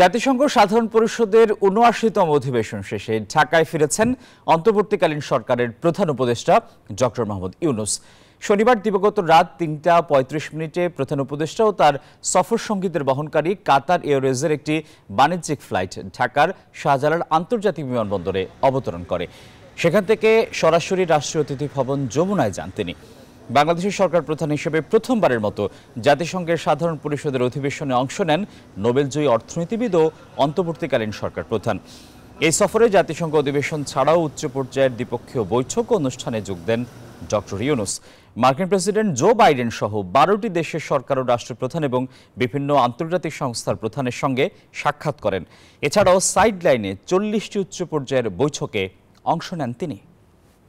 জাতিসংঘ সাধারণ পরিষদের উনআশিতম অধিবেশন শেষে ঢাকায় ফিরেছেন অন্তর্বর্তীকালীন সরকারের প্রধান উপদেষ্টা ডক্টর মোহাম্মদ ইউনুস শনিবার দিবগত রাত তিনটা পঁয়ত্রিশ মিনিটে প্রধান উপদেষ্টা ও তার সফর সঙ্গীতের বহনকারী কাতার এয়ারওয়েজের একটি বাণিজ্যিক ফ্লাইট ঢাকার শাহজালাল আন্তর্জাতিক বিমানবন্দরে অবতরণ করে সেখান থেকে সরাসরি রাষ্ট্রীয় অতিথি ভবন যমুনায় যান তিনি বাংলাদেশের সরকার প্রধান হিসেবে প্রথমবারের মতো জাতিসংঘের সাধারণ পরিষদের অধিবেশনে অংশ নেন নোবেলজয়ী অর্থনীতিবিদ ও অন্তর্বর্তীকালীন সরকার প্রধান এই সফরে জাতিসংঘ অধিবেশন ছাড়াও উচ্চ পর্যায়ের দ্বিপক্ষীয় বৈঠক অনুষ্ঠানে যোগ দেন ডক্টর ইউনুস মার্কিন প্রেসিডেন্ট জো বাইডেন সহ বারোটি দেশের সরকার ও রাষ্ট্রপ্রধান এবং বিভিন্ন আন্তর্জাতিক সংস্থার প্রধানের সঙ্গে সাক্ষাৎ করেন এছাড়াও সাইডলাইনে চল্লিশটি উচ্চ পর্যায়ের বৈঠকে অংশ নেন তিনি